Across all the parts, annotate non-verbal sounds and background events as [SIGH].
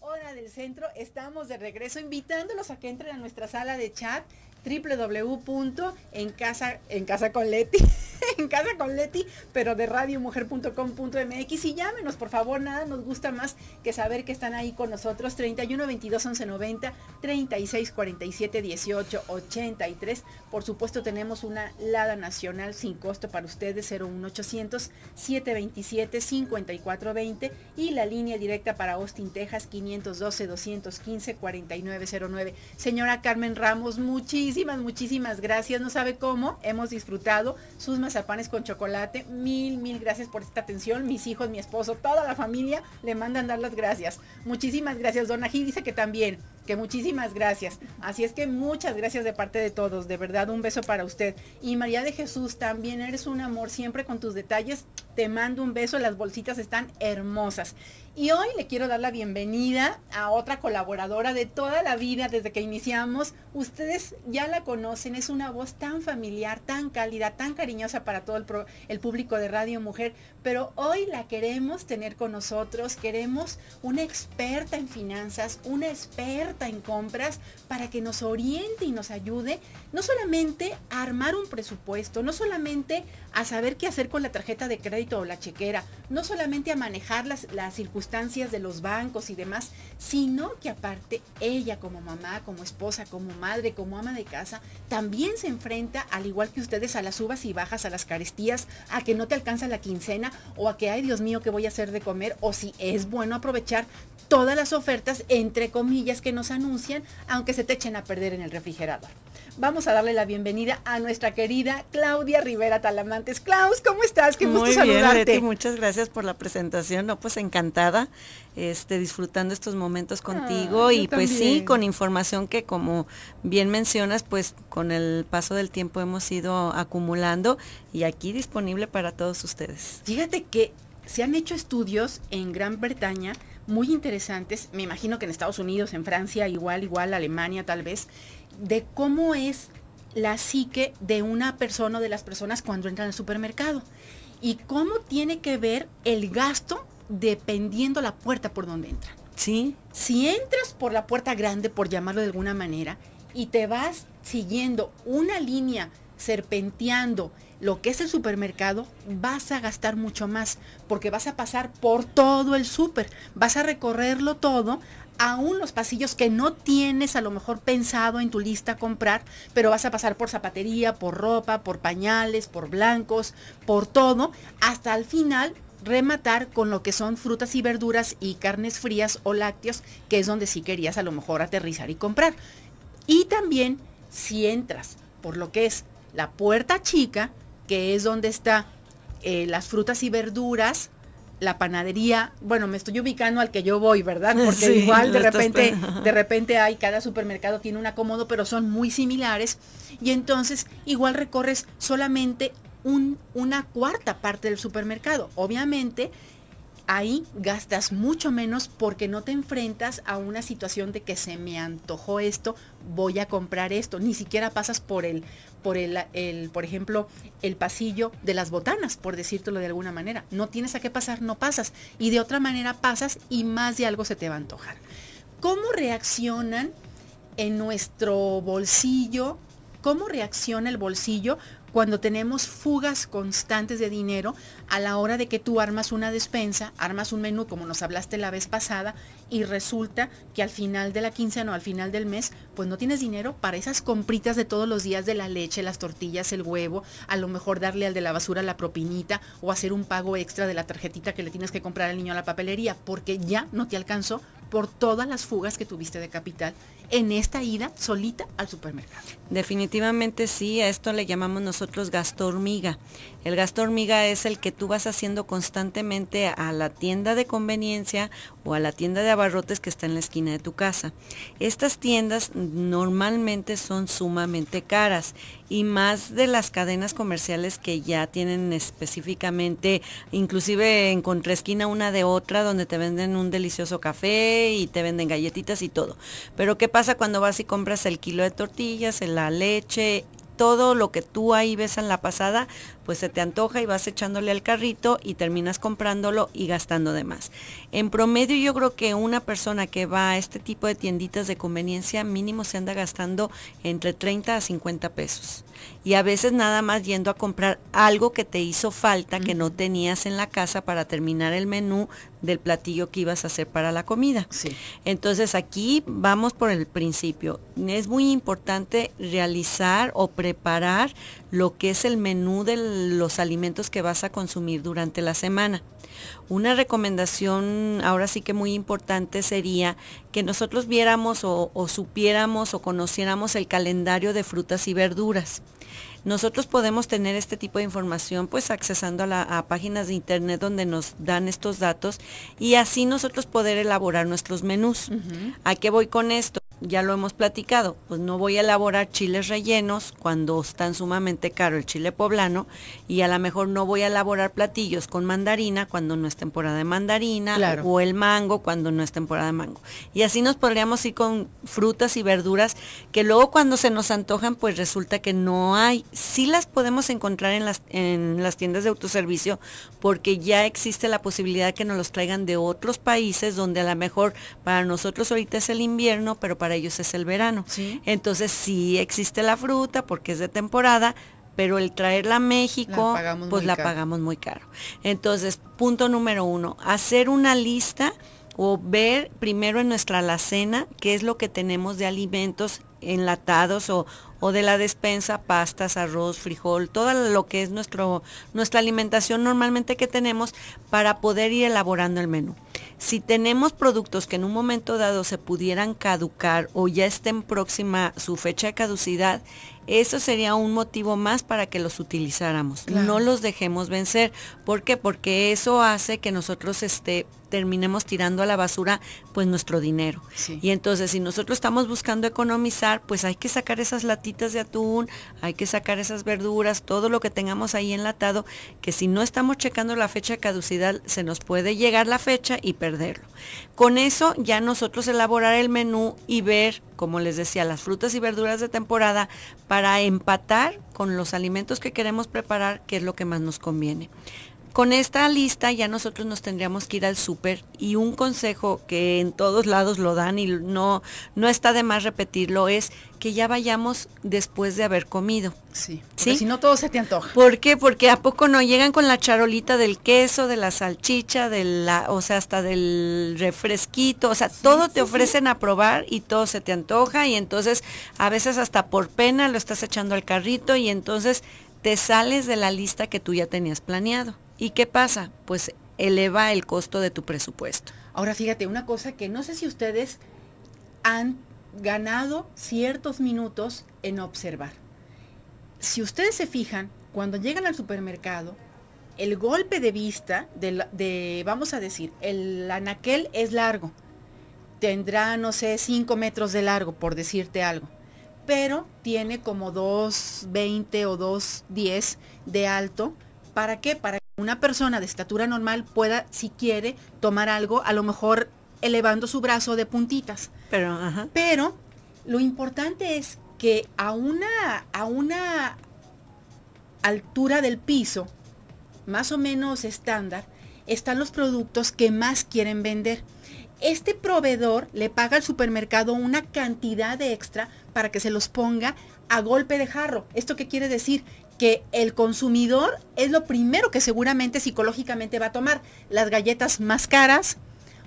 hora del centro. Estamos de regreso invitándolos a que entren a nuestra sala de chat en casa, con leti [LAUGHS] en casa con Leti, pero de radiomujer.com.mx y llámenos, por favor, nada nos gusta más que saber que están ahí con nosotros 31 22 11 90 36 47 18 83. Por supuesto, tenemos una Lada Nacional sin costo para ustedes 01800 727 20 y la línea directa para Austin, Texas 512 215 4909. Señora Carmen Ramos, muchísimas, muchísimas gracias. No sabe cómo hemos disfrutado sus mazapanes panes con chocolate. Mil, mil gracias por esta atención. Mis hijos, mi esposo, toda la familia le mandan dar las gracias. Muchísimas gracias. Donají dice que también muchísimas gracias. Así es que muchas gracias de parte de todos, de verdad un beso para usted. Y María de Jesús, también eres un amor, siempre con tus detalles, te mando un beso, las bolsitas están hermosas. Y hoy le quiero dar la bienvenida a otra colaboradora de toda la vida desde que iniciamos. Ustedes ya la conocen, es una voz tan familiar, tan cálida, tan cariñosa para todo el público de Radio Mujer, pero hoy la queremos tener con nosotros, queremos una experta en finanzas, una experta en compras para que nos oriente y nos ayude no solamente a armar un presupuesto, no solamente a saber qué hacer con la tarjeta de crédito o la chequera, no solamente a manejar las, las circunstancias de los bancos y demás, sino que aparte ella como mamá, como esposa, como madre, como ama de casa, también se enfrenta, al igual que ustedes, a las subas y bajas, a las carestías, a que no te alcanza la quincena o a que, ay Dios mío, ¿qué voy a hacer de comer? O si es bueno aprovechar todas las ofertas, entre comillas, que no anuncian, aunque se te echen a perder en el refrigerador. Vamos a darle la bienvenida a nuestra querida Claudia Rivera Talamantes. claus ¿cómo estás? Qué Muy saludarte. muchas gracias por la presentación. No, pues encantada, este, disfrutando estos momentos contigo ah, y pues sí, con información que como bien mencionas, pues con el paso del tiempo hemos ido acumulando y aquí disponible para todos ustedes. Fíjate que se han hecho estudios en Gran Bretaña muy interesantes, me imagino que en Estados Unidos, en Francia, igual, igual, Alemania tal vez, de cómo es la psique de una persona o de las personas cuando entran al supermercado y cómo tiene que ver el gasto dependiendo la puerta por donde entran. Sí. Si entras por la puerta grande, por llamarlo de alguna manera, y te vas siguiendo una línea serpenteando lo que es el supermercado, vas a gastar mucho más, porque vas a pasar por todo el súper, vas a recorrerlo todo, aún los pasillos que no tienes a lo mejor pensado en tu lista comprar, pero vas a pasar por zapatería, por ropa, por pañales, por blancos, por todo, hasta al final rematar con lo que son frutas y verduras y carnes frías o lácteos, que es donde sí querías a lo mejor aterrizar y comprar. Y también si entras por lo que es la puerta chica, que es donde está eh, las frutas y verduras, la panadería, bueno, me estoy ubicando al que yo voy, ¿verdad? [LAUGHS] Porque igual de repente, de repente hay, cada supermercado tiene un acomodo, pero son muy similares. Y entonces igual recorres solamente un, una cuarta parte del supermercado. Obviamente ahí gastas mucho menos porque no te enfrentas a una situación de que se me antojó esto, voy a comprar esto. Ni siquiera pasas por el, por el, por ejemplo, el pasillo de las botanas, por decírtelo de alguna manera. No tienes a qué pasar, no pasas. Y de otra manera pasas y más de algo se te va a antojar. ¿Cómo reaccionan en nuestro bolsillo? ¿Cómo reacciona el bolsillo cuando tenemos fugas constantes de dinero, a la hora de que tú armas una despensa, armas un menú como nos hablaste la vez pasada, y resulta que al final de la quincena o al final del mes, pues no tienes dinero para esas compritas de todos los días de la leche, las tortillas, el huevo, a lo mejor darle al de la basura la propinita o hacer un pago extra de la tarjetita que le tienes que comprar al niño a la papelería, porque ya no te alcanzó por todas las fugas que tuviste de capital en esta ida solita al supermercado. Definitivamente sí, a esto le llamamos nosotros gasto hormiga. El gasto hormiga es el que tú vas haciendo constantemente a la tienda de conveniencia o a la tienda de abarrotes que está en la esquina de tu casa. Estas tiendas normalmente son sumamente caras y más de las cadenas comerciales que ya tienen específicamente, inclusive en contraesquina una de otra donde te venden un delicioso café y te venden galletitas y todo. Pero ¿qué pasa? pasa cuando vas y compras el kilo de tortillas, la leche, todo lo que tú ahí ves en la pasada, pues se te antoja y vas echándole al carrito y terminas comprándolo y gastando de más. En promedio yo creo que una persona que va a este tipo de tienditas de conveniencia mínimo se anda gastando entre 30 a 50 pesos. Y a veces nada más yendo a comprar algo que te hizo falta, que no tenías en la casa para terminar el menú del platillo que ibas a hacer para la comida. Entonces aquí vamos por el principio. Es muy importante realizar o preparar lo que es el menú de los alimentos que vas a consumir durante la semana. Una recomendación ahora sí que muy importante sería que nosotros viéramos o, supiéramos o conociéramos el calendario de frutas y verduras. Nosotros podemos tener este tipo de información pues accesando a, la, páginas de internet donde nos dan estos datos y así nosotros poder elaborar nuestros menús. ¿A qué voy con esto? ya lo hemos platicado, pues no voy a elaborar chiles rellenos cuando están sumamente caro el chile poblano y a lo mejor no voy a elaborar platillos con mandarina cuando no es temporada de mandarina o el mango cuando no es temporada de mango. Y así nos podríamos ir con frutas y verduras que luego cuando se nos antojan pues resulta que no hay. Sí las podemos encontrar en las, en las tiendas de autoservicio porque ya existe la posibilidad que nos los traigan de otros países donde a lo mejor para nosotros ahorita es el invierno, pero para ellos es el verano. Entonces sí existe la fruta porque es de temporada, pero el traerla a México, pues la pagamos muy caro. Entonces, punto número uno, hacer una lista o ver primero en nuestra alacena qué es lo que tenemos de alimentos enlatados o, de la despensa, pastas, arroz, frijol, todo lo que es nuestro, nuestra alimentación normalmente que tenemos para poder ir elaborando el menú. Si tenemos productos que en un momento dado se pudieran caducar o ya estén próxima su fecha de caducidad, eso sería un motivo más para que los utilizáramos. No los dejemos vencer. ¿Por qué? Porque eso hace que nosotros esté terminemos tirando a la basura pues nuestro dinero. Y entonces si nosotros estamos buscando economizar, pues hay que sacar esas latitas de atún, hay que sacar esas verduras, todo lo que tengamos ahí enlatado, que si no estamos checando la fecha de caducidad, se nos puede llegar la fecha y perderlo. Con eso ya nosotros elaborar el menú y ver, como les decía, las frutas y verduras de temporada para empatar con los alimentos que queremos preparar, que es lo que más nos conviene. Con esta lista ya nosotros nos tendríamos que ir al súper y un consejo que en todos lados lo dan y no, no está de más repetirlo es que ya vayamos después de haber comido. Sí. ¿Sí? Si no todo se te antoja. ¿Por qué? Porque a poco no llegan con la charolita del queso, de la salchicha, de la, o sea, hasta del refresquito, o sea, todo te ofrecen a probar y todo se te antoja y entonces a veces hasta por pena lo estás echando al carrito y entonces te sales de la lista que tú ya tenías planeado. ¿Y qué pasa? Pues eleva el costo de tu presupuesto. Ahora fíjate, una cosa que no sé si ustedes han ganado ciertos minutos en observar. Si ustedes se fijan, cuando llegan al supermercado, el golpe de vista de, vamos a decir, el anaquel es largo. Tendrá, no sé, 5 metros de largo, por decirte algo. Pero tiene como 2,20 o 2,10 de alto. ¿Para qué? Para una persona de estatura normal pueda, si quiere, tomar algo, a lo mejor elevando su brazo de puntitas. Pero, Pero lo importante es que a una, a una altura del piso, más o menos estándar, están los productos que más quieren vender. Este proveedor le paga al supermercado una cantidad de extra para que se los ponga a golpe de jarro. ¿Esto qué quiere decir? que el consumidor es lo primero que seguramente psicológicamente va a tomar. Las galletas más caras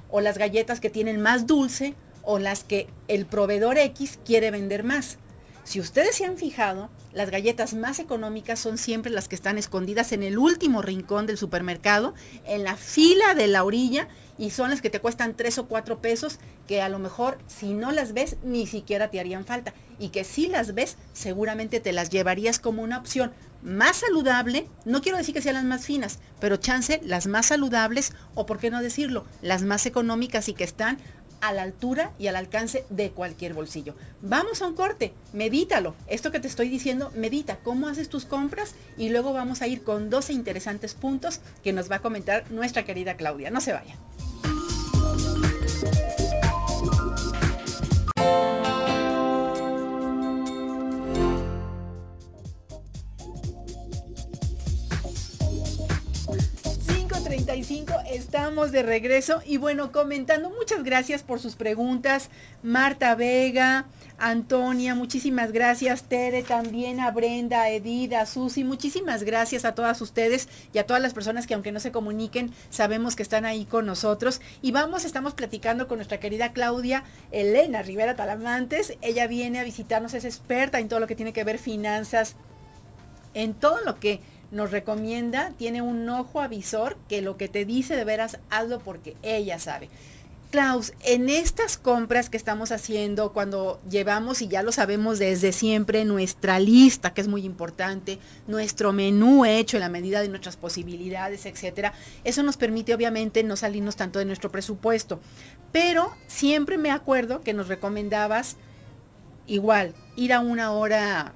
o las galletas que tienen más dulce o las que el proveedor X quiere vender más. Si ustedes se han fijado, las galletas más económicas son siempre las que están escondidas en el último rincón del supermercado, en la fila de la orilla, y son las que te cuestan 3 o 4 pesos, que a lo mejor si no las ves, ni siquiera te harían falta. Y que si las ves, seguramente te las llevarías como una opción más saludable, no quiero decir que sean las más finas, pero chance las más saludables, o por qué no decirlo, las más económicas y que están a la altura y al alcance de cualquier bolsillo. Vamos a un corte, medítalo. Esto que te estoy diciendo, medita cómo haces tus compras y luego vamos a ir con 12 interesantes puntos que nos va a comentar nuestra querida Claudia. No se vaya. estamos de regreso y bueno, comentando, muchas gracias por sus preguntas, Marta Vega, Antonia, muchísimas gracias, Tere, también a Brenda, Edida Edith, a Susi, muchísimas gracias a todas ustedes y a todas las personas que aunque no se comuniquen, sabemos que están ahí con nosotros. Y vamos, estamos platicando con nuestra querida Claudia Elena Rivera Talamantes, ella viene a visitarnos, es experta en todo lo que tiene que ver finanzas, en todo lo que nos recomienda, tiene un ojo avisor que lo que te dice de veras hazlo porque ella sabe. Klaus, en estas compras que estamos haciendo, cuando llevamos, y ya lo sabemos desde siempre, nuestra lista, que es muy importante, nuestro menú hecho en la medida de nuestras posibilidades, etcétera, eso nos permite obviamente no salirnos tanto de nuestro presupuesto. Pero siempre me acuerdo que nos recomendabas igual, ir a una hora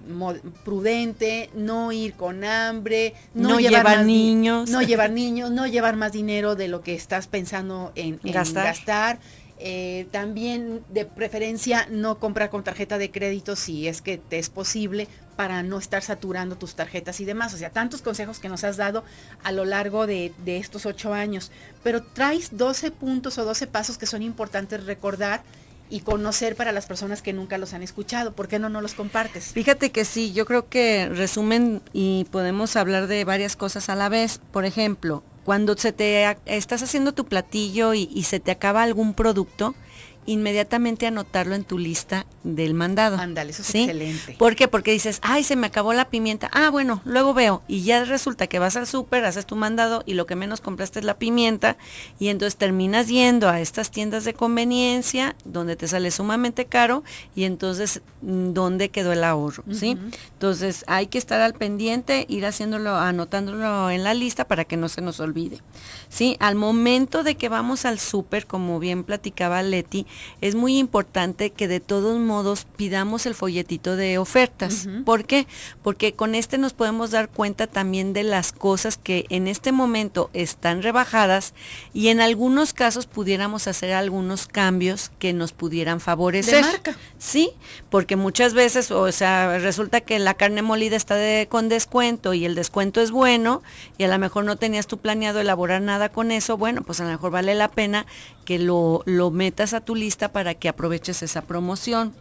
prudente, no ir con hambre, no, llevar, niños, no llevar [LAUGHS] niños, no llevar más dinero de lo que estás pensando en, gastar. Eh, también de preferencia no comprar con tarjeta de crédito si es que te es posible para no estar saturando tus tarjetas y demás. O sea, tantos consejos que nos has dado a lo largo de, de estos ocho años. Pero traes 12 puntos o 12 pasos que son importantes recordar y conocer para las personas que nunca los han escuchado. ¿Por qué no no los compartes? Fíjate que sí, yo creo que resumen y podemos hablar de varias cosas a la vez. Por ejemplo, cuando se te estás haciendo tu platillo y, y se te acaba algún producto, inmediatamente anotarlo en tu lista del mandado. eso ¿sí? excelente. ¿Por qué? Porque dices, ay, se me acabó la pimienta. Ah, bueno, luego veo. Y ya resulta que vas al súper, haces tu mandado y lo que menos compraste es la pimienta. Y entonces terminas yendo a estas tiendas de conveniencia donde te sale sumamente caro y entonces, mm, ¿dónde quedó el ahorro? ¿Sí? Entonces, hay que estar al pendiente, ir haciéndolo, anotándolo en la lista para que no se nos olvide. ¿Sí? Al momento de que vamos al súper, como bien platicaba Leti, es muy importante que de todos modos pidamos el folletito de ofertas. porque ¿Por qué? Porque con este nos podemos dar cuenta también de las cosas que en este momento están rebajadas y en algunos casos pudiéramos hacer algunos cambios que nos pudieran favorecer. Sí, porque muchas veces, o sea, resulta que la carne molida está con descuento y el descuento es bueno y a lo mejor no tenías tú planeado elaborar nada con eso, bueno, pues a lo mejor vale la pena que lo, lo metas a tu lista para que aproveches esa promoción,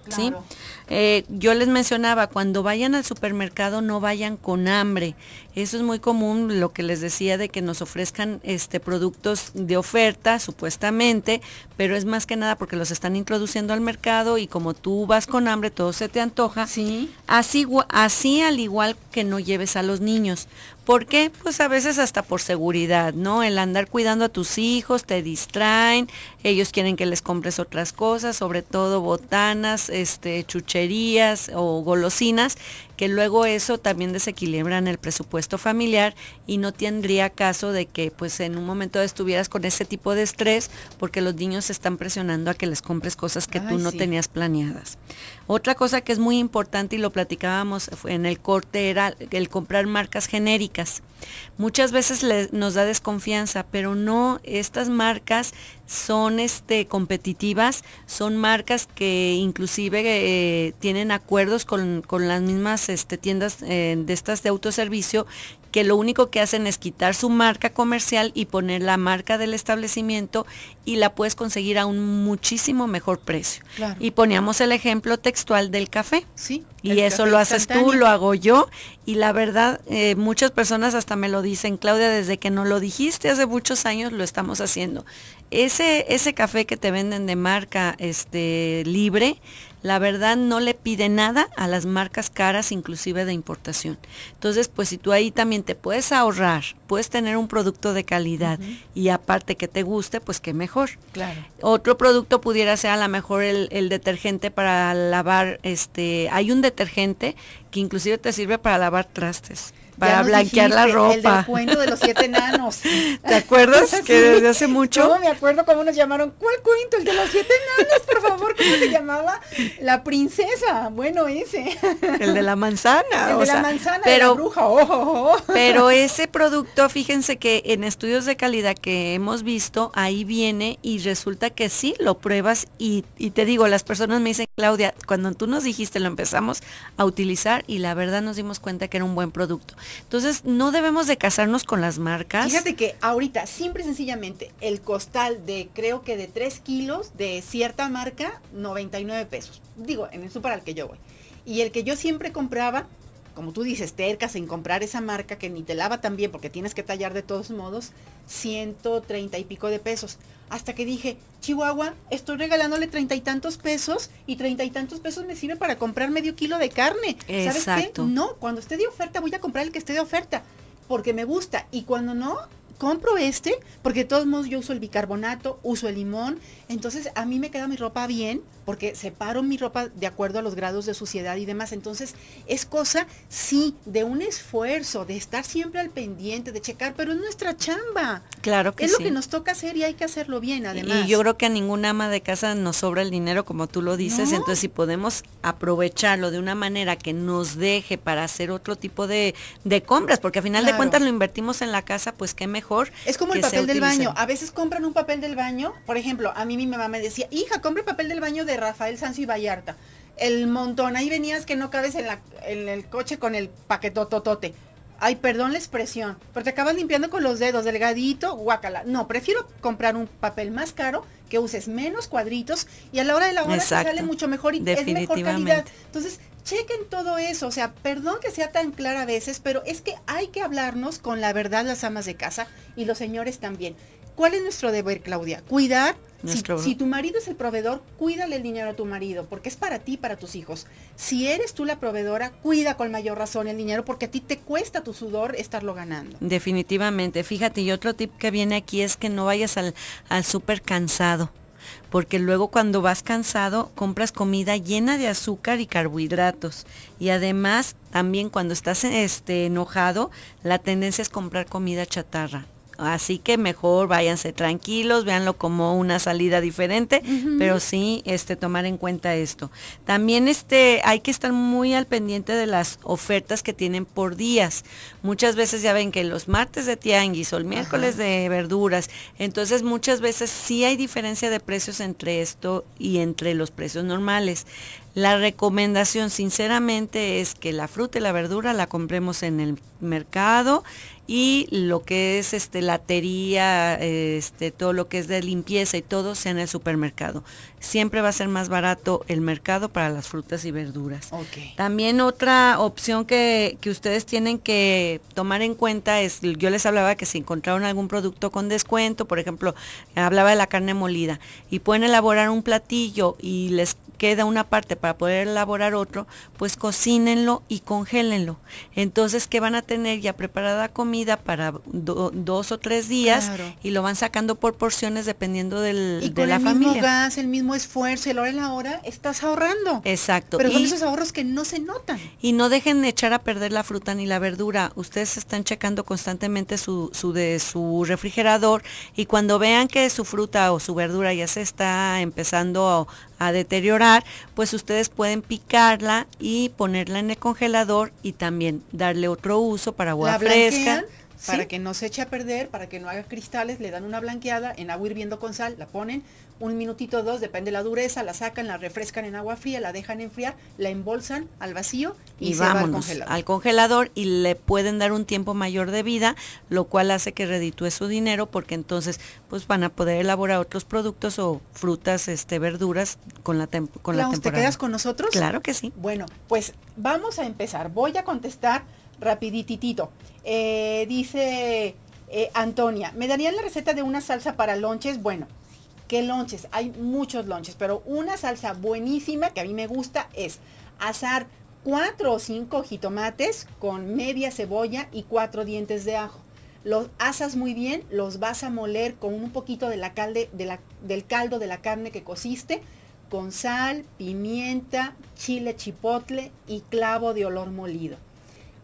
eh, yo les mencionaba, cuando vayan al supermercado no vayan con hambre, eso es muy común, lo que les decía de que nos ofrezcan este, productos de oferta, supuestamente, pero es más que nada porque los están introduciendo al mercado y como tú vas con hambre, todo se te antoja. Sí. Así, así al igual que no lleves a los niños. ¿Por qué? Pues a veces hasta por seguridad, ¿no? El andar cuidando a tus hijos, te distraen, ellos quieren que les compres otras cosas, sobre todo botanas, este, chucherías o golosinas, que luego eso también desequilibra en el presupuesto familiar y no tendría caso de que pues en un momento estuvieras con ese tipo de estrés porque los niños se están presionando a que les compres cosas que tú no tenías planeadas. Otra cosa que es muy importante y lo platicábamos en el corte era el comprar marcas genéricas. Muchas veces nos da desconfianza, pero no, estas marcas son este, competitivas, son marcas que inclusive eh, tienen acuerdos con, las mismas este, tiendas eh, de estas de autoservicio que lo único que hacen es quitar su marca comercial y poner la marca del establecimiento y la puedes conseguir a un muchísimo mejor precio. Y poníamos el ejemplo textual del café. Sí. Y eso lo haces tú, lo hago yo. Y la verdad, eh, muchas personas hasta me lo dicen, Claudia, desde que no lo dijiste hace muchos años lo estamos haciendo. Ese, ese café que te venden de marca este, libre, la verdad no le pide nada a las marcas caras, inclusive de importación. Entonces, pues si tú ahí también te puedes ahorrar, puedes tener un producto de calidad y aparte que te guste, pues qué mejor. Claro. Otro producto pudiera ser a lo mejor el, el detergente para lavar, este, hay un detergente que inclusive te sirve para lavar trastes para blanquear la ropa. El cuento de los siete enanos. [LAUGHS] ¿Te acuerdas [LAUGHS] que desde hace mucho? No, me acuerdo cómo nos llamaron. ¿Cuál cuento? El de los siete enanos, por favor. ¿Cómo se llamaba? La princesa. Bueno, ese. El de la manzana. El de la manzana, pero, la bruja. Pero ese producto, fíjense que en estudios de calidad que hemos visto, ahí viene y resulta que sí, lo pruebas y, y te digo, las personas me dicen, Claudia, cuando tú nos dijiste, lo empezamos a utilizar y la verdad nos dimos cuenta que era un buen producto. Entonces, no debemos de casarnos con las marcas. Fíjate que ahorita, siempre y sencillamente, el costal de creo que de 3 kilos de cierta marca, 99 pesos. Digo, en el super al que yo voy. Y el que yo siempre compraba, como tú dices, tercas en comprar esa marca que ni te lava tan bien porque tienes que tallar de todos modos, 130 y pico de pesos. Hasta que dije, Chihuahua, estoy regalándole treinta y tantos pesos y treinta y tantos pesos me sirve para comprar medio kilo de carne. ¿Sabes qué? No, cuando esté de oferta voy a comprar el que esté de oferta porque me gusta y cuando no, compro este, porque de todos modos yo uso el bicarbonato, uso el limón, entonces a mí me queda mi ropa bien, porque separo mi ropa de acuerdo a los grados de suciedad y demás. Entonces es cosa, sí, de un esfuerzo, de estar siempre al pendiente, de checar, pero es nuestra chamba. Claro que sí. Es lo que nos toca hacer y hay que hacerlo bien, además. Y yo creo que a ninguna ama de casa nos sobra el dinero, como tú lo dices, entonces si podemos aprovecharlo de una manera que nos deje para hacer otro tipo de, compras, porque a final de cuentas lo invertimos en la casa, pues qué mejor es como el papel del baño. A veces compran un papel del baño. Por ejemplo, a mí mi mamá me decía, hija, compra el papel del baño de Rafael Sancio y Vallarta. El montón, ahí venías que no cabes en, la, en el coche con el paquetototote. Ay, perdón la expresión, pero te acabas limpiando con los dedos, delgadito, guácala. No, prefiero comprar un papel más caro que uses menos cuadritos y a la hora de la hora sale mucho mejor y es mejor calidad. Entonces, chequen todo eso. O sea, perdón que sea tan clara a veces, pero es que hay que hablarnos con la verdad las amas de casa y los señores también. ¿Cuál es nuestro deber, Claudia? Cuidar. Si, tu marido es el proveedor, cuídale el dinero a tu marido, porque es para ti, para tus hijos. Si eres tú la proveedora, cuida con mayor razón el dinero, porque a ti te cuesta tu sudor estarlo ganando. Definitivamente. Fíjate, y otro tip que viene aquí es que no vayas al, al súper cansado porque luego cuando vas cansado compras comida llena de azúcar y carbohidratos. Y además también cuando estás este, enojado, la tendencia es comprar comida chatarra. Así que mejor váyanse tranquilos, véanlo como una salida diferente, pero sí este, tomar en cuenta esto. También este, hay que estar muy al pendiente de las ofertas que tienen por días. Muchas veces ya ven que los martes de tianguis o el miércoles de verduras, entonces muchas veces sí hay diferencia de precios entre esto y entre los precios normales. La recomendación sinceramente es que la fruta y la verdura la compremos en el mercado y lo que es este, latería, este, todo lo que es de limpieza y todo sea en el supermercado siempre va a ser más barato el mercado para las frutas y verduras. También otra opción que, ustedes tienen que tomar en cuenta es, yo les hablaba que si encontraron algún producto con descuento, por ejemplo, hablaba de la carne molida, y pueden elaborar un platillo y les queda una parte para poder elaborar otro, pues cocínenlo y congélenlo. Entonces, ¿qué van a tener ya preparada comida para dos o tres días y lo van sacando por porciones dependiendo del, de la familia. el mismo esfuerzo y la hora en la hora, estás ahorrando. Exacto. Pero son esos ahorros que no se notan. Y no dejen de echar a perder la fruta ni la verdura. Ustedes están checando constantemente su, su, de su refrigerador y cuando vean que su fruta o su verdura ya se está empezando a, deteriorar, pues ustedes pueden picarla y ponerla en el congelador y también darle otro uso para agua fresca para que no se eche a perder, para que no haga cristales, le dan una blanqueada en agua hirviendo con sal, la ponen un minutito o dos, depende de la dureza, la sacan, la refrescan en agua fría, la dejan enfriar, la embolsan al vacío y, se va al congelador. al congelador y le pueden dar un tiempo mayor de vida, lo cual hace que reditúe su dinero porque entonces pues van a poder elaborar otros productos o frutas, este verduras con la con la temporada. ¿Te quedas con nosotros? Claro que sí. Bueno, pues vamos a empezar. Voy a contestar rapidititito. Eh, dice eh, Antonia, ¿me darían la receta de una salsa para lonches? Bueno, ¿qué lonches? Hay muchos lonches, pero una salsa buenísima que a mí me gusta es asar cuatro o cinco jitomates con media cebolla y cuatro dientes de ajo. Los asas muy bien, los vas a moler con un poquito de la del caldo de la carne que cociste, con sal, pimienta, chile chipotle y clavo de olor molido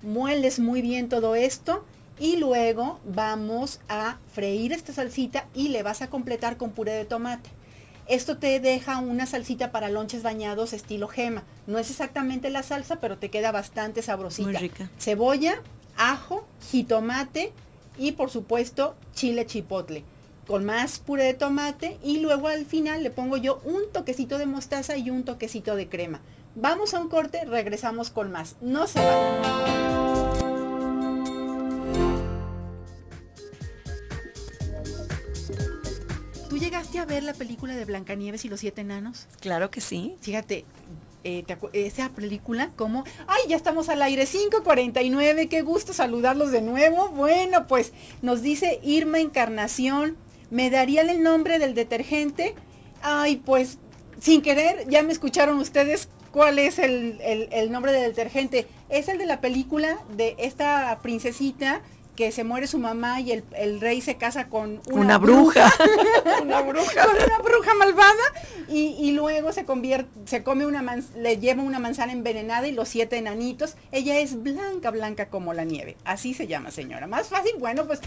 mueles muy bien todo esto y luego vamos a freír esta salsita y le vas a completar con puré de tomate. Esto te deja una salsita para lonches bañados estilo gema. No es exactamente la salsa, pero te queda bastante sabrosita. rica. Cebolla, ajo, jitomate y por supuesto chile chipotle. Con más puré de tomate y luego al final le pongo yo un toquecito de mostaza y un toquecito de crema. Vamos a un corte, regresamos con más. No se va. llegaste a ver la película de Blancanieves y los siete enanos? Claro que sí. Fíjate, eh, esa película como, ay, ya estamos al aire, 5.49, qué gusto saludarlos de nuevo. Bueno, pues nos dice Irma Encarnación, me darían el nombre del detergente. Ay, pues sin querer, ya me escucharon ustedes cuál es el, el nombre del detergente. Es el de la película de esta princesita que se muere su mamá y el, rey se casa con una, bruja, [LAUGHS] [LAUGHS] con una bruja malvada y, luego se convierte se come una le lleva una manzana envenenada y los siete enanitos ella es blanca blanca como la nieve así se llama señora más fácil bueno pues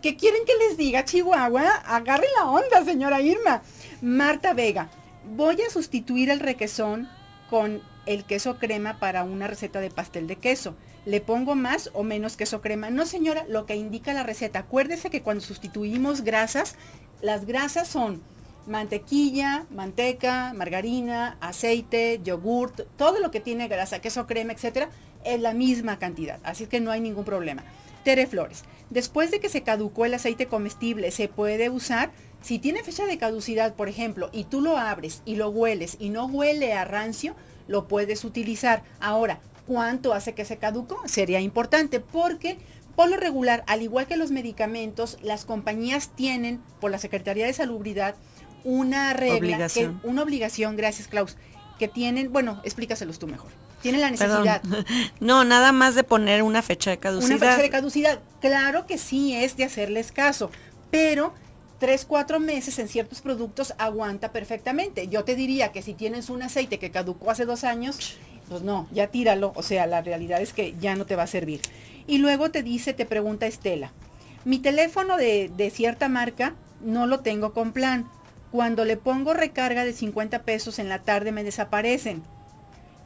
qué quieren que les diga Chihuahua agarre la onda señora Irma Marta Vega voy a sustituir el requesón con el queso crema para una receta de pastel de queso ¿Le pongo más o menos queso crema? No, señora, lo que indica la receta. Acuérdese que cuando sustituimos grasas, las grasas son mantequilla, manteca, margarina, aceite, yogurt, todo lo que tiene grasa, queso crema, etcétera, es la misma cantidad, así que no hay ningún problema. Tere Flores, después de que se caducó el aceite comestible, se puede usar si tiene fecha de caducidad, por ejemplo, y tú lo abres y lo hueles y no huele a rancio, lo puedes utilizar. Ahora, cuánto hace que se caducó. Sería importante porque por lo regular, al igual que los medicamentos, las compañías tienen por la Secretaría de Salubridad una regla, una obligación, gracias Klaus, que tienen, bueno, explícaselos tú mejor. Tienen la necesidad. [LAUGHS] No, nada más de poner una fecha de caducidad. Una fecha de caducidad, claro que sí es de hacerles caso, pero tres, cuatro meses en ciertos productos aguanta perfectamente. Yo te diría que si tienes un aceite que caducó hace dos años, pues no, ya tíralo, o sea, la realidad es que ya no te va a servir. Y luego te dice, te pregunta Estela, mi teléfono de, de cierta marca no lo tengo con plan. Cuando le pongo recarga de 50 pesos en la tarde me desaparecen.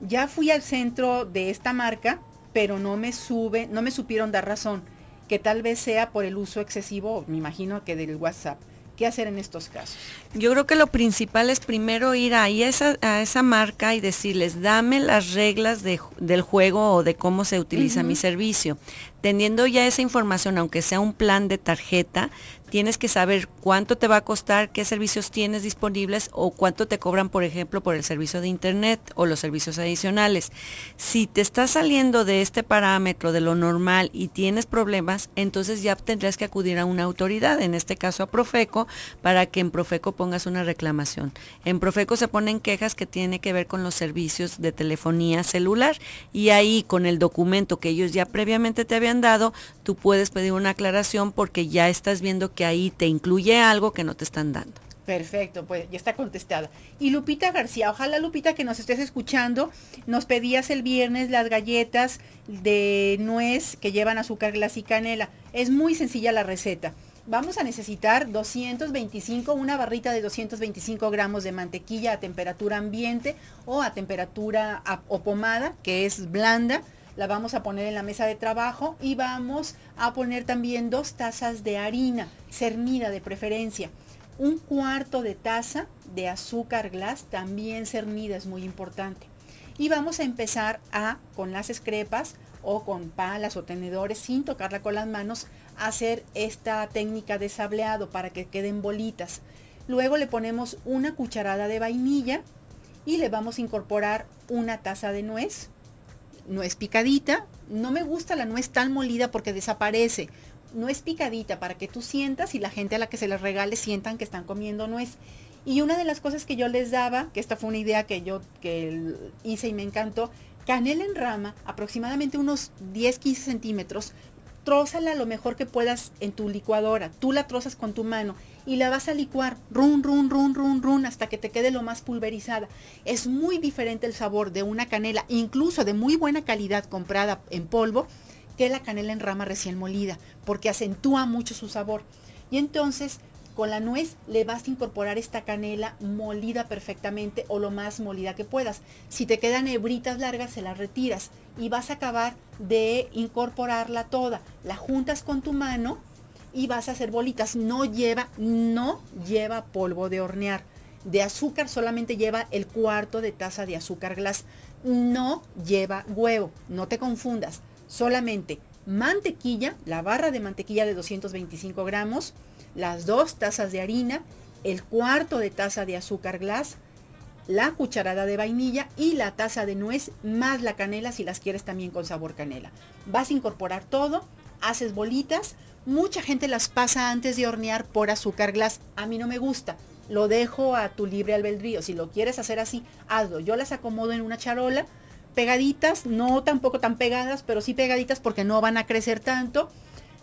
Ya fui al centro de esta marca, pero no me sube, no me supieron dar razón, que tal vez sea por el uso excesivo, me imagino que del WhatsApp. ¿Qué hacer en estos casos? Yo creo que lo principal es primero ir a esa, marca y decirles, dame las reglas del juego o de cómo se utiliza mi servicio teniendo ya esa información, aunque sea un plan de tarjeta, tienes que saber cuánto te va a costar, qué servicios tienes disponibles o cuánto te cobran, por ejemplo, por el servicio de Internet o los servicios adicionales. Si te estás saliendo de este parámetro, de lo normal y tienes problemas, entonces ya tendrás que acudir a una autoridad, en este caso a Profeco, para que en Profeco pongas una reclamación. En Profeco se ponen quejas que tiene que ver con los servicios de telefonía celular y ahí con el documento que ellos ya previamente te habían dado, tú puedes pedir una aclaración porque ya estás viendo que ahí te incluye algo que no te están dando. Perfecto, pues ya está contestada. Y Lupita García, ojalá Lupita que nos estés escuchando, nos pedías el viernes las galletas de nuez que llevan azúcar glas y canela. Es muy sencilla la receta. Vamos a necesitar 225, una barrita de 225 gramos de mantequilla a temperatura ambiente o a temperatura o pomada, que es blanda la vamos a poner en la mesa de trabajo y vamos a poner también dos tazas de harina, cernida de preferencia. Un cuarto de taza de azúcar glass, también cernida, es muy importante. Y vamos a empezar a, con las escrepas o con palas o tenedores, sin tocarla con las manos, hacer esta técnica de sableado para que queden bolitas. Luego le ponemos una cucharada de vainilla y le vamos a incorporar una taza de nuez, no es picadita. No me gusta la nuez tan molida porque desaparece. No es picadita para que tú sientas y la gente a la que se les regale sientan que están comiendo nuez. Y una de las cosas que yo les daba, que esta fue una idea que yo que hice y me encantó, canela en rama, aproximadamente unos 10-15 centímetros, trózala lo mejor que puedas en tu licuadora. Tú la trozas con tu mano y la vas a licuar run, run, run, run, run hasta que te quede lo más pulverizada. Es muy diferente el sabor de una canela, incluso de muy buena calidad comprada en polvo, que la canela en rama recién molida, porque acentúa mucho su sabor. Y entonces con la nuez le vas a incorporar esta canela molida perfectamente o lo más molida que puedas. Si te quedan hebritas largas, se las retiras y vas a acabar de incorporarla toda. La juntas con tu mano y vas a hacer bolitas. No lleva, no lleva polvo de hornear. De azúcar solamente lleva el cuarto de taza de azúcar glas No lleva huevo, no te confundas. Solamente mantequilla, la barra de mantequilla de 225 gramos, las dos tazas de harina, el cuarto de taza de azúcar glass, la cucharada de vainilla y la taza de nuez más la canela si las quieres también con sabor canela. Vas a incorporar todo, haces bolitas, mucha gente las pasa antes de hornear por azúcar glass, a mí no me gusta. Lo dejo a tu libre albedrío. Si lo quieres hacer así, hazlo. Yo las acomodo en una charola, pegaditas, no tampoco tan pegadas, pero sí pegaditas porque no van a crecer tanto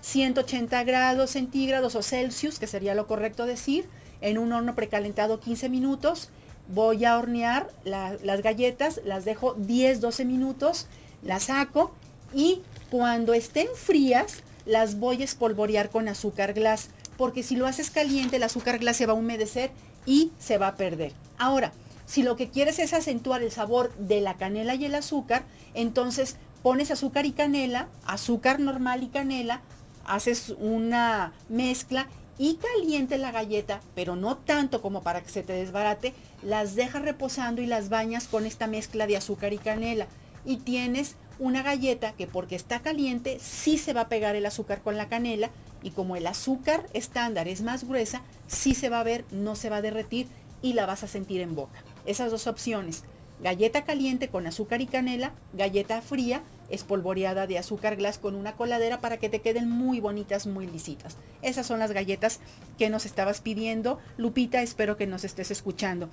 180 grados centígrados o Celsius, que sería lo correcto decir, en un horno precalentado 15 minutos. Voy a hornear las galletas, las dejo 10-12 minutos, las saco y cuando estén frías las voy a espolvorear con azúcar glas, porque si lo haces caliente el azúcar glas se va a humedecer y se va a perder. Ahora, si lo que quieres es acentuar el sabor de la canela y el azúcar, entonces pones azúcar y canela, azúcar normal y canela, haces una mezcla y caliente la galleta, pero no tanto como para que se te desbarate, las dejas reposando y las bañas con esta mezcla de azúcar y canela. Y tienes una galleta que porque está caliente sí se va a pegar el azúcar con la canela y como el azúcar estándar es más gruesa, sí se va a ver, no se va a derretir y la vas a sentir en boca. Esas dos opciones, galleta caliente con azúcar y canela, galleta fría espolvoreada de azúcar glass con una coladera para que te queden muy bonitas, muy lisitas. Esas son las galletas que nos estabas pidiendo. Lupita, espero que nos estés escuchando.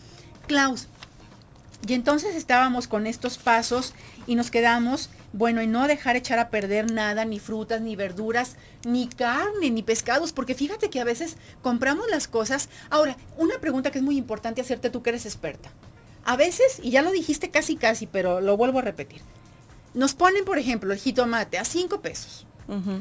Klaus, y entonces estábamos con estos pasos y nos quedamos, bueno, en no dejar echar a perder nada, ni frutas, ni verduras, ni carne, ni pescados, porque fíjate que a veces compramos las cosas. Ahora, una pregunta que es muy importante hacerte tú que eres experta. A veces, y ya lo dijiste casi casi, pero lo vuelvo a repetir, nos ponen, por ejemplo, el jitomate a 5 pesos.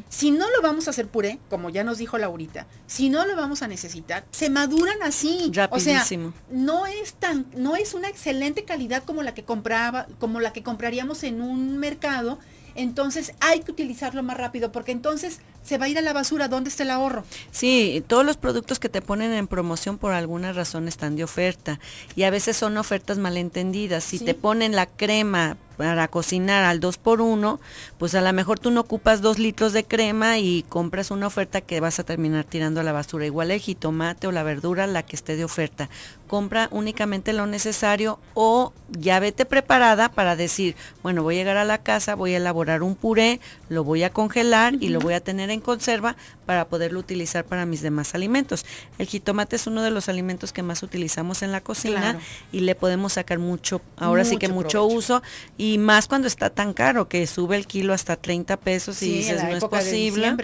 Si no lo vamos a hacer puré, como ya nos dijo Laurita, si no lo vamos a necesitar, se maduran así. Rapidísimo. no es tan, no es una excelente calidad como la que compraba, como la que compraríamos en un mercado. Entonces hay que utilizarlo más rápido porque entonces se va a ir a la basura. ¿Dónde está el ahorro? Sí, todos los productos que te ponen en promoción por alguna razón están de oferta y a veces son ofertas malentendidas. Si te ponen la crema para cocinar al 2 x 1 pues a lo mejor tú no ocupas 2 litros de crema y compras una oferta que vas a terminar tirando a la basura. Igual el jitomate o la verdura, la que esté de oferta. Compra únicamente lo necesario o ya vete preparada para decir, bueno, voy a llegar a la casa, voy a elaborar un puré, lo voy a congelar y lo voy a tener en conserva para poderlo utilizar para mis demás alimentos. El jitomate es uno de los alimentos que más utilizamos en la cocina y le podemos sacar mucho, ahora sí que mucho uso y más cuando está tan caro, que sube el kilo hasta 30 pesos y dices, no es posible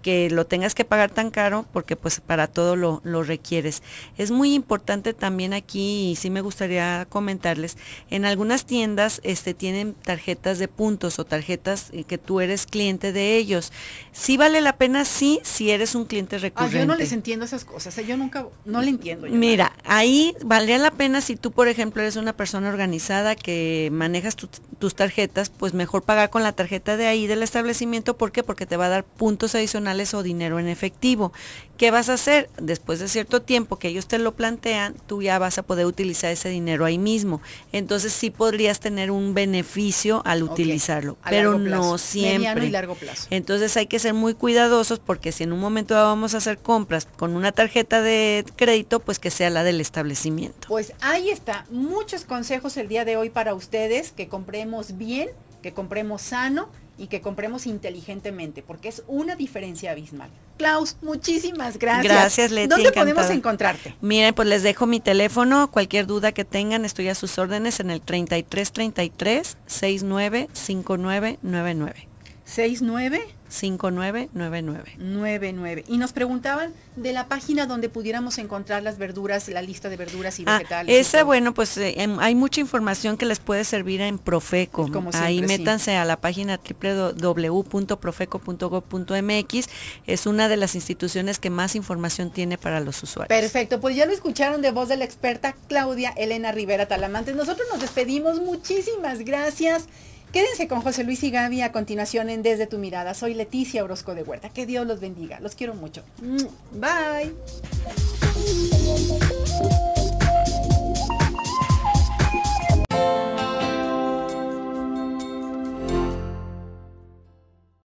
que lo tengas que pagar tan caro porque pues para todo lo, requieres. Es muy importante también aquí, y sí me gustaría comentarles, en algunas tiendas este, tienen tarjetas de puntos o tarjetas eh, que tú eres cliente de ellos. Sí vale la pena, sí, si eres un cliente recurrente. yo no les entiendo esas cosas, ¿eh? yo nunca, no le entiendo. Mira, ahí valdría la pena si tú, por ejemplo, eres una persona organizada que manejas tu tus tarjetas, pues mejor pagar con la tarjeta de ahí del establecimiento. ¿Por qué? Porque te va a dar puntos adicionales o dinero en efectivo. ¿Qué vas a hacer? Después de cierto tiempo que ellos te lo plantean, tú ya vas a poder utilizar ese dinero ahí mismo. Entonces sí podrías tener un beneficio al utilizarlo, pero no siempre. Mediano y largo plazo. Entonces hay que ser muy cuidadosos porque si en un momento vamos a hacer compras con una tarjeta de crédito, pues que sea la del establecimiento. Pues ahí está, muchos consejos el día de hoy para ustedes que compren bien, que compremos sano y que compremos inteligentemente, porque es una diferencia abismal. Klaus, muchísimas gracias. Gracias, Leti. ¿Dónde podemos encontrarte? Miren, pues les dejo mi teléfono, cualquier duda que tengan, estoy a sus órdenes en el 3333 695999. 69 5999. 99. Y nos preguntaban de la página donde pudiéramos encontrar las verduras, la lista de verduras y ah, vegetales. esa, bueno, pues eh, em, hay mucha información que les puede servir en Profeco. Ahí métanse a la página www.profeco.gov.mx. Es una de las instituciones que más información tiene para los usuarios. Perfecto, pues ya lo escucharon de voz de la experta Claudia Elena Rivera Talamantes. Nosotros nos despedimos. Muchísimas gracias. Quédense con José Luis y Gaby a continuación en Desde tu mirada. Soy Leticia Orozco de Huerta. Que Dios los bendiga. Los quiero mucho. Mm, bye.